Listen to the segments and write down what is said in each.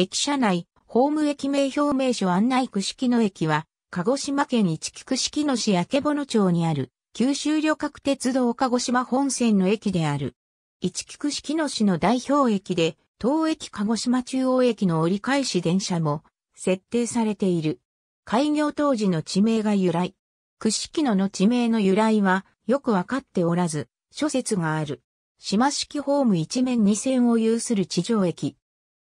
駅舎内、ホーム駅名表明書案内区式の駅は、鹿児島県市区式の市の町にある、九州旅客鉄道鹿児島本線の駅である。市区式の市の代表駅で、当駅鹿児島中央駅の折り返し電車も、設定されている。開業当時の地名が由来。九式のの地名の由来は、よくわかっておらず、諸説がある。島式ホーム一面二線を有する地上駅。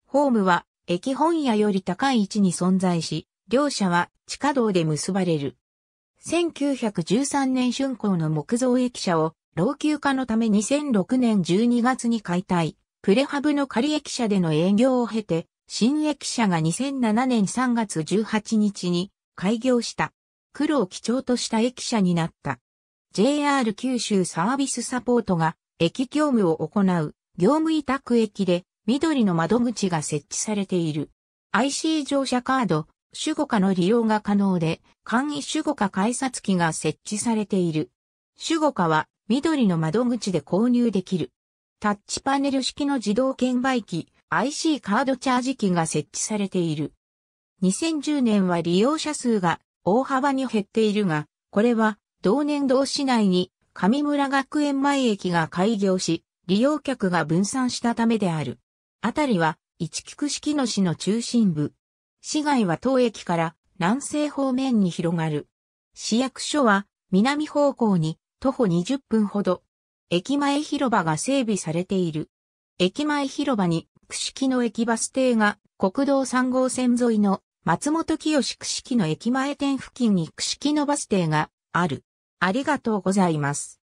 ホームは駅本屋より高い位置に存在し、両社は地下道で結ばれる。1913年春光の木造駅舎を老朽化のため2006年12月に解体、プレハブの仮駅舎での営業を経て、新駅舎が2007年3月18日に開業した。黒を基調とした駅舎になった。JR 九州サービスサポートが駅業務を行う業務委託駅で緑の窓口が設置されている。IC 乗車カード、守護下の利用が可能で、簡易守護下改札機が設置されている。守護下は緑の窓口で購入できる。タッチパネル式の自動券売機、IC カードチャージ機が設置されている。2010年は利用者数が大幅に減っているが、これは同年同市内に上村学園前駅が開業し、利用客が分散したためである。あたりは、一菊式の市の中心部。市街は当駅から南西方面に広がる。市役所は南方向に徒歩20分ほど。駅前広場が整備されている。駅前広場に串木の駅バス停が国道3号線沿いの松本清串木の駅前店付近に串木のバス停がある。ありがとうございます。